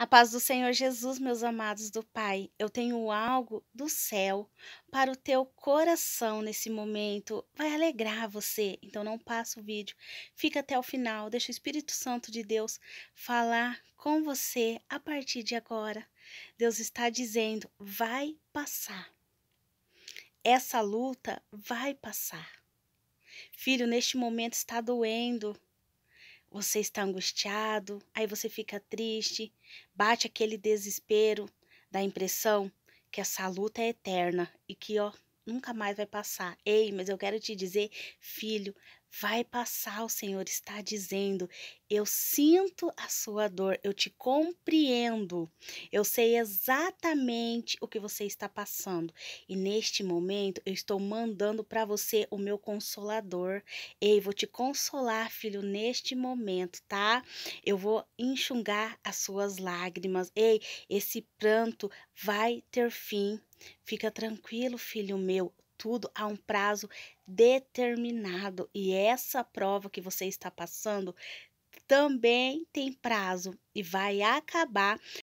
A paz do Senhor Jesus, meus amados do Pai, eu tenho algo do céu para o teu coração nesse momento. Vai alegrar você. Então não passa o vídeo. Fica até o final. Deixa o Espírito Santo de Deus falar com você a partir de agora. Deus está dizendo: vai passar. Essa luta vai passar. Filho, neste momento está doendo você está angustiado, aí você fica triste, bate aquele desespero, dá a impressão que essa luta é eterna e que, ó, nunca mais vai passar. Ei, mas eu quero te dizer, filho, vai passar, o Senhor está dizendo. Eu sinto a sua dor, eu te compreendo, eu sei exatamente o que você está passando. E neste momento eu estou mandando para você o meu consolador. Ei, vou te consolar, filho, neste momento, tá? Eu vou enxugar as suas lágrimas. Ei, esse pranto vai ter fim. Fica tranquilo, filho meu, tudo a um prazo determinado. E essa prova que você está passando também tem prazo e vai acabar